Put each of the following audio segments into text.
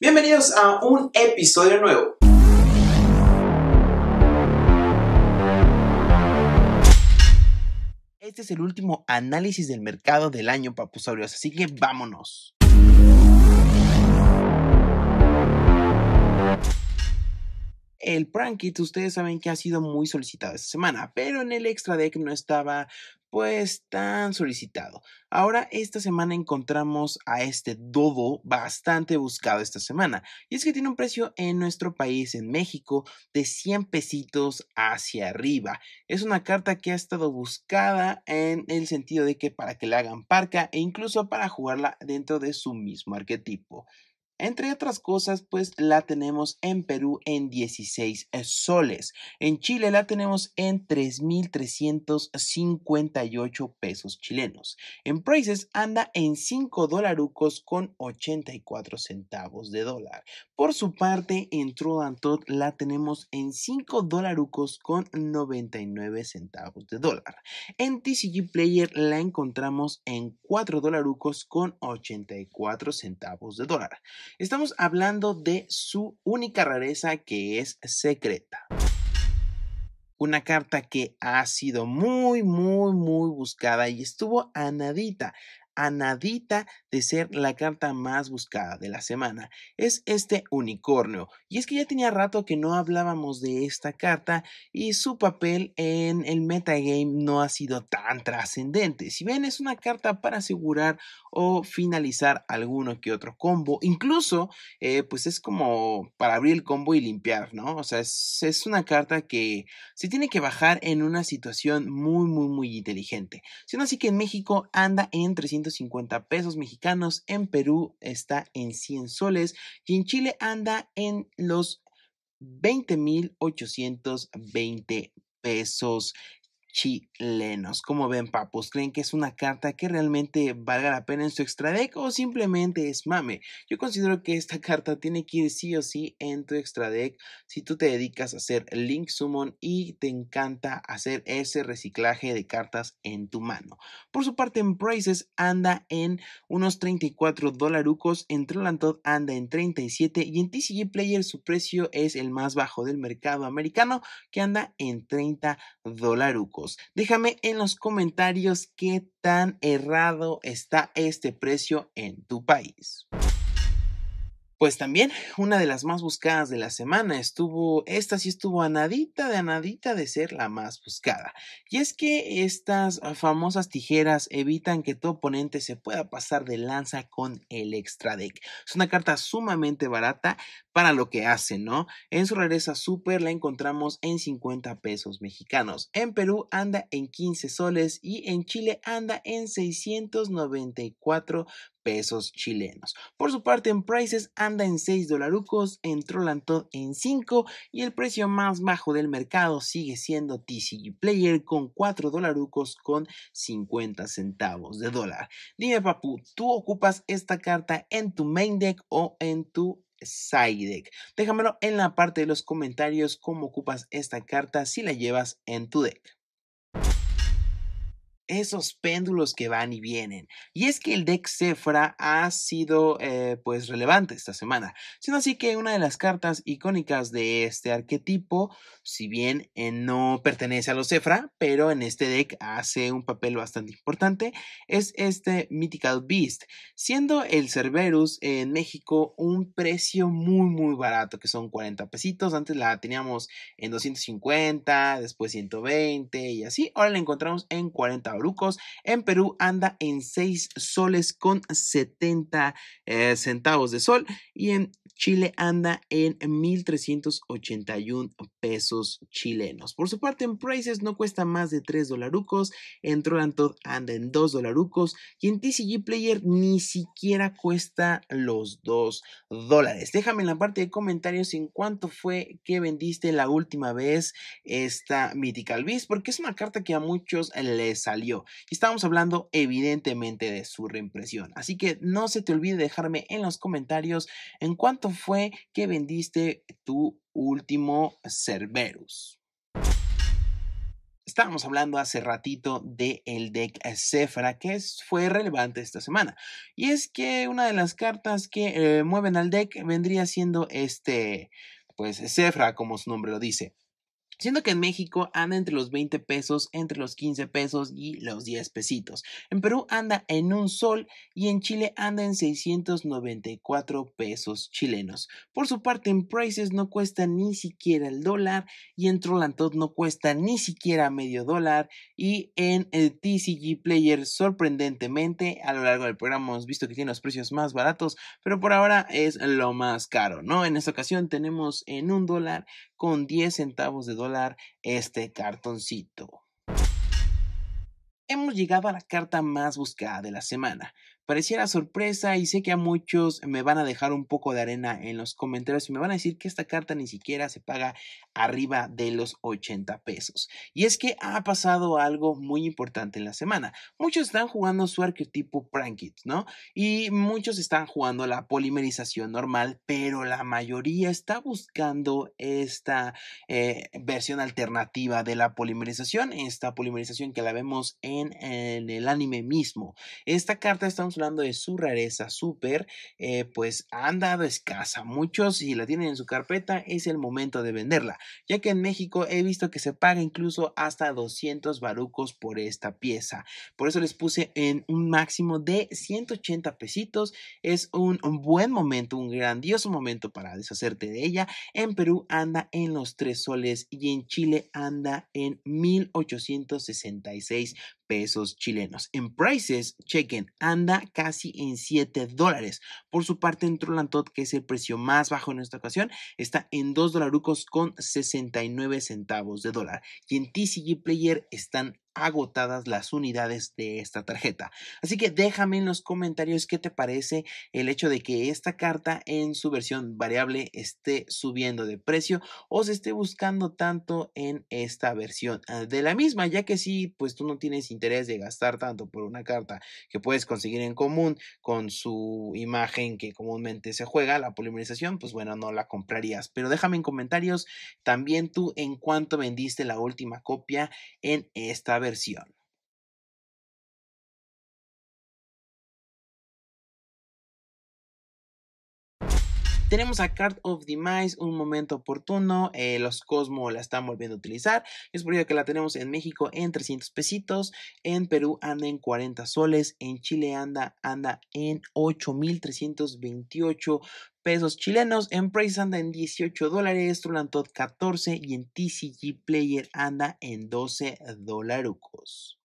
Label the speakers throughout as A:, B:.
A: Bienvenidos a un episodio nuevo. Este es el último análisis del mercado del año, papusaurios, así que vámonos. El Prankit, ustedes saben que ha sido muy solicitado esta semana, pero en el extra deck no estaba pues tan solicitado. Ahora esta semana encontramos a este dodo bastante buscado esta semana y es que tiene un precio en nuestro país, en México, de 100 pesitos hacia arriba. Es una carta que ha estado buscada en el sentido de que para que la hagan parca e incluso para jugarla dentro de su mismo arquetipo. Entre otras cosas, pues la tenemos en Perú en 16 eh, soles. En Chile la tenemos en 3.358 pesos chilenos. En Prices anda en 5 dolarucos con 84 centavos de dólar. Por su parte, en Todd la tenemos en 5 dolarucos con 99 centavos de dólar. En TCG Player la encontramos en 4 dolarucos con 84 centavos de dólar. Estamos hablando de su única rareza que es secreta. Una carta que ha sido muy, muy, muy buscada y estuvo anadita, anadita de ser la carta más buscada de la semana es este unicornio. Y es que ya tenía rato que no hablábamos de esta carta y su papel en el metagame no ha sido tan trascendente. Si bien es una carta para asegurar o finalizar alguno que otro combo, incluso eh, pues es como para abrir el combo y limpiar, ¿no? O sea, es, es una carta que se tiene que bajar en una situación muy, muy, muy inteligente. Sino así que en México anda en 350 pesos mexicanos en Perú está en 100 soles y en Chile anda en los 20.820 pesos chilenos. Como ven, papos, ¿creen que es una carta que realmente valga la pena en su extra deck o simplemente es mame? Yo considero que esta carta tiene que ir sí o sí en tu extra deck si tú te dedicas a hacer Link Summon y te encanta hacer ese reciclaje de cartas en tu mano. Por su parte, en prices anda en unos 34 dolarucos, en Trollantod anda en 37 y en TCG Player su precio es el más bajo del mercado americano que anda en 30 dolarucos. Déjame en los comentarios qué tan errado está este precio en tu país. Pues también una de las más buscadas de la semana estuvo, esta sí estuvo anadita de anadita de ser la más buscada. Y es que estas ah, famosas tijeras evitan que tu oponente se pueda pasar de lanza con el extra deck. Es una carta sumamente barata, para lo que hace, ¿no? En su rareza super la encontramos en 50 pesos mexicanos. En Perú anda en 15 soles y en Chile anda en 694 pesos chilenos. Por su parte, en Prices anda en 6 dolarucos, en Trollantod en 5 y el precio más bajo del mercado sigue siendo TCG Player con 4 dolarucos con 50 centavos de dólar. Dime, Papu, ¿tú ocupas esta carta en tu main deck o en tu Sidek. Déjamelo en la parte de los comentarios cómo ocupas esta carta si la llevas en tu deck esos péndulos que van y vienen. Y es que el deck cefra ha sido eh, pues relevante esta semana, sino así que una de las cartas icónicas de este arquetipo, si bien eh, no pertenece a los cefra pero en este deck hace un papel bastante importante, es este Mythical Beast, siendo el Cerberus en México un precio muy muy barato, que son 40 pesitos, antes la teníamos en 250, después 120 y así, ahora la encontramos en 40 en Perú anda en 6 soles con 70 eh, centavos de sol. Y en Chile anda en 1.381 pesos chilenos. Por su parte, en Prices no cuesta más de 3 dolarucos, en Toronto anda en 2 dolarucos y en TCG Player ni siquiera cuesta los 2 dólares. Déjame en la parte de comentarios en cuánto fue que vendiste la última vez esta Mythical Beast, porque es una carta que a muchos les salió. Y estábamos hablando evidentemente de su reimpresión. Así que no se te olvide dejarme en los comentarios en cuánto fue que vendiste tu último Cerberus? Estábamos hablando hace ratito De el deck Cephra, que fue relevante esta semana. Y es que una de las cartas que eh, mueven al deck vendría siendo este, pues Cephra, como su nombre lo dice siendo que en México anda entre los 20 pesos, entre los 15 pesos y los 10 pesitos. En Perú anda en un sol y en Chile anda en 694 pesos chilenos. Por su parte, en Prices no cuesta ni siquiera el dólar y en Trollantot no cuesta ni siquiera medio dólar y en el TCG Player sorprendentemente a lo largo del programa hemos visto que tiene los precios más baratos, pero por ahora es lo más caro, ¿no? En esta ocasión tenemos en un dólar con 10 centavos de dólar este cartoncito. Hemos llegado a la carta más buscada de la semana, pareciera sorpresa y sé que a muchos me van a dejar un poco de arena en los comentarios y me van a decir que esta carta ni siquiera se paga arriba de los 80 pesos. Y es que ha pasado algo muy importante en la semana. Muchos están jugando su arquetipo Prankit, ¿no? Y muchos están jugando la polimerización normal, pero la mayoría está buscando esta eh, versión alternativa de la polimerización, esta polimerización que la vemos en, en el anime mismo. Esta carta está un hablando de su rareza super, eh, pues han dado escasa. Muchos, si la tienen en su carpeta, es el momento de venderla, ya que en México he visto que se paga incluso hasta 200 barucos por esta pieza. Por eso les puse en un máximo de 180 pesitos. Es un, buen momento, un grandioso momento para deshacerte de ella. En Perú anda en los 3 soles y en Chile anda en 1866 pesos chilenos. En prices, chequen, anda casi en 7 dólares. Por su parte, en Trollantot, que es el precio más bajo en esta ocasión, está en 2 dolarucos con 69 centavos de dólar. Y en TCG Player están agotadas las unidades de esta tarjeta. Así que déjame en los comentarios qué te parece el hecho de que esta carta en su versión variable esté subiendo de precio o se esté buscando tanto en esta versión ah, de la misma, ya que si pues tú no tienes interés de gastar tanto por una carta que puedes conseguir en común con su imagen que comúnmente se juega, la polimerización, pues bueno, no la comprarías. Pero déjame en comentarios también tú en cuánto vendiste la última copia en esta versión versión Tenemos a Card of Demise, un momento oportuno. Eh, los Cosmo la están volviendo a utilizar. Es por ello que la tenemos en México en 300 pesitos. En Perú anda en 40 soles. En Chile anda, anda en 8,328 pesos chilenos. En Price anda en 18 dólares, Trulantot 14 y en TCG Player anda en 12 dolarucos.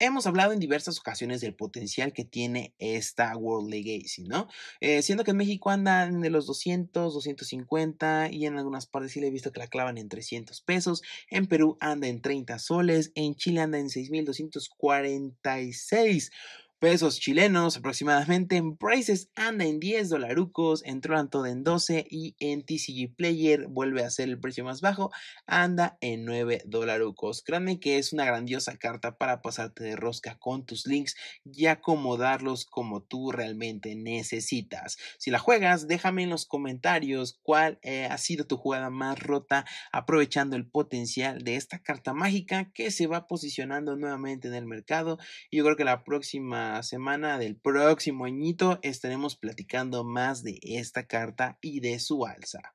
A: Hemos hablado en diversas ocasiones del potencial que tiene esta World League ¿no? Eh, siendo que en México anda de los 200, 250 y en algunas partes sí le he visto que la clavan en 300 pesos. En Perú anda en 30 soles, en Chile anda en 6.246 pesos chilenos aproximadamente. En prices anda en 10 dolarucos, en todo en 12 y en TCG Player vuelve a ser el precio más bajo, anda en 9 dolarucos. Créanme que es una grandiosa carta para pasarte de rosca con tus links y acomodarlos como tú realmente necesitas. Si la juegas, déjame en los comentarios cuál eh, ha sido tu jugada más rota aprovechando el potencial de esta carta mágica que se va posicionando nuevamente en el mercado. Y yo creo que la próxima semana del próximo añito estaremos platicando más de esta carta y de su alza.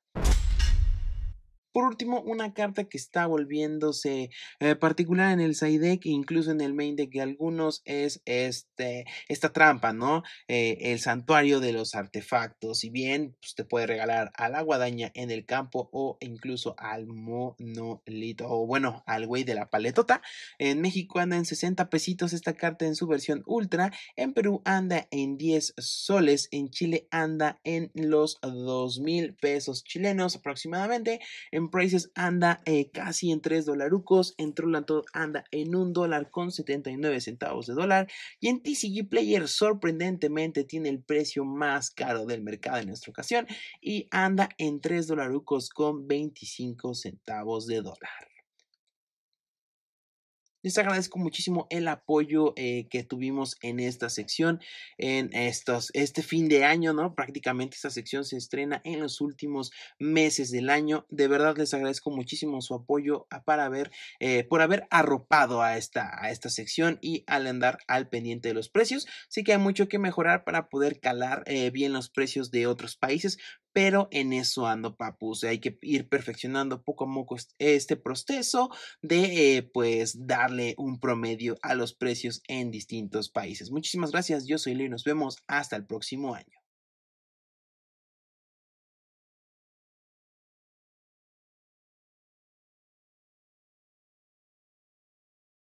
A: Por último, una carta que está volviéndose eh, particular en el side deck incluso en el main deck de algunos es este, esta trampa, ¿no? Eh, el santuario de los artefactos. Si bien usted pues, te puede regalar a la guadaña en el campo o incluso al monolito o bueno, al güey de la paletota. En México anda en 60 pesitos esta carta en su versión ultra. En Perú anda en 10 soles. En Chile anda en los 2 mil pesos chilenos aproximadamente. En Prices anda eh, casi en 3 dolarucos. En Trulanto anda en 1 dólar con 79 centavos de dólar. Y en TCG Player, sorprendentemente, tiene el precio más caro del mercado en nuestra ocasión. Y anda en 3 dolarucos con 25 centavos de dólar. Les agradezco muchísimo el apoyo eh, que tuvimos en esta sección, en estos, este fin de año, ¿no? Prácticamente esta sección se estrena en los últimos meses del año. De verdad les agradezco muchísimo su apoyo ah, para ver eh, por haber arropado a esta, a esta sección y al andar al pendiente de los precios. Sí que hay mucho que mejorar para poder calar eh, bien los precios de otros países, pero en eso ando, papus. Hay que ir perfeccionando poco a poco este proceso de, eh, pues, darle un promedio a los precios en distintos países. Muchísimas gracias, yo soy Leo y nos vemos hasta el próximo año.